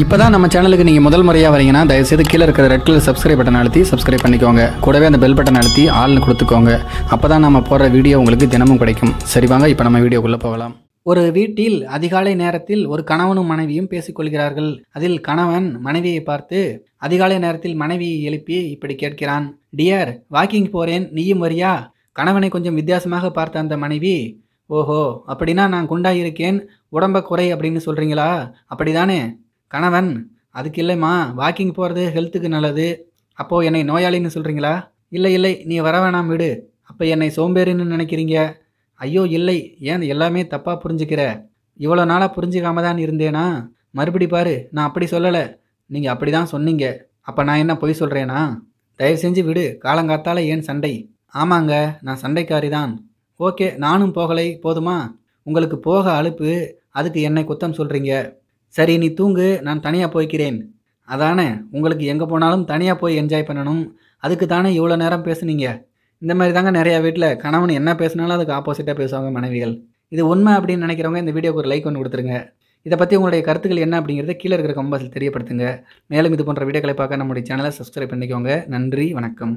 இப்போ தான் நம்ம சேனலுக்கு நீங்கள் முதல் முறையாக வரீங்கன்னா தயவுசெய்து கீழே இருக்கிற ரெட் கலர் சப்ஸ்கிரைப் பட்டன் அழுத்தி சப்ஸ்கிரைப் பண்ணிக்கோங்க கூடவே அந்த பெல் பட்டன் அழுத்தி ஆள்னு கொடுத்துக்கோங்க அப்போ தான் நம்ம போடுற வீடியோ உங்களுக்கு தினமும் கிடைக்கும் சரி வாங்க இப்போ நம்ம வீடியோக்குள்ளே போகலாம் ஒரு வீட்டில் அதிகாலை நேரத்தில் ஒரு கணவனும் மனைவியும் பேசிக்கொள்கிறார்கள் அதில் கணவன் மனைவியை பார்த்து அதிகாலை நேரத்தில் மனைவியை எழுப்பி இப்படி கேட்கிறான் டியர் வாக்கிங் போகிறேன் நீயும் வரியா கணவனை கொஞ்சம் வித்தியாசமாக பார்த்த அந்த மனைவி ஓஹோ அப்படின்னா நான் குண்டாயிருக்கேன் உடம்ப குறை அப்படின்னு சொல்கிறீங்களா அப்படிதானே கணவன் அதுக்கு இல்லைம்மா வாக்கிங் போகிறது ஹெல்த்துக்கு நல்லது அப்போது என்னை நோயாளின்னு சொல்கிறீங்களா இல்லை இல்லை நீ வர வேணாம் விடு அப்போ என்னை சோம்பேறின்னு நினைக்கிறீங்க ஐயோ இல்லை ஏன் எல்லாமே தப்பாக புரிஞ்சுக்கிற இவ்வளோ நாளாக புரிஞ்சுக்காம தான் இருந்தேனா மறுபடி பாரு நான் அப்படி சொல்லலை நீங்கள் அப்படி தான் சொன்னீங்க அப்போ நான் என்ன பொய் சொல்கிறேனா தயவு செஞ்சு விடு காலங்காத்தால் ஏன் சண்டை ஆமாங்க நான் சண்டைக்காரி தான் ஓகே நானும் போகலை போதுமா உங்களுக்கு போக அழுப்பு அதுக்கு என்னை குத்தம் சொல்கிறீங்க சரி நீ தூங்கு நான் தனியாக போய்க்கிறேன் அதானே உங்களுக்கு எங்கே போனாலும் தனியாக போய் என்ஜாய் பண்ணணும் அதுக்கு தானே இவ்வளோ நேரம் பேசுனீங்க இந்த மாதிரி தாங்க நிறையா வீட்டில் கணவன் என்ன பேசினாலும் அதுக்கு ஆப்போசிட்டாக பேசுவாங்க மனைவிகள் இது உண்மை அப்படின்னு நினைக்கிறவங்க இந்த வீடியோக்கு ஒரு லைக் ஒன்று கொடுத்துருங்க இதை பற்றி உங்களுடைய கருத்துக்கள் என்ன அப்படிங்கிறத கீழே இருக்கிற கம்பாஸில் தெரியப்படுத்துங்க மேலும் இது போன்ற வீடியோக்களை பார்க்க நம்முடைய சேனலை சப்ஸ்கிரைப் பண்ணிக்கோங்க நன்றி வணக்கம்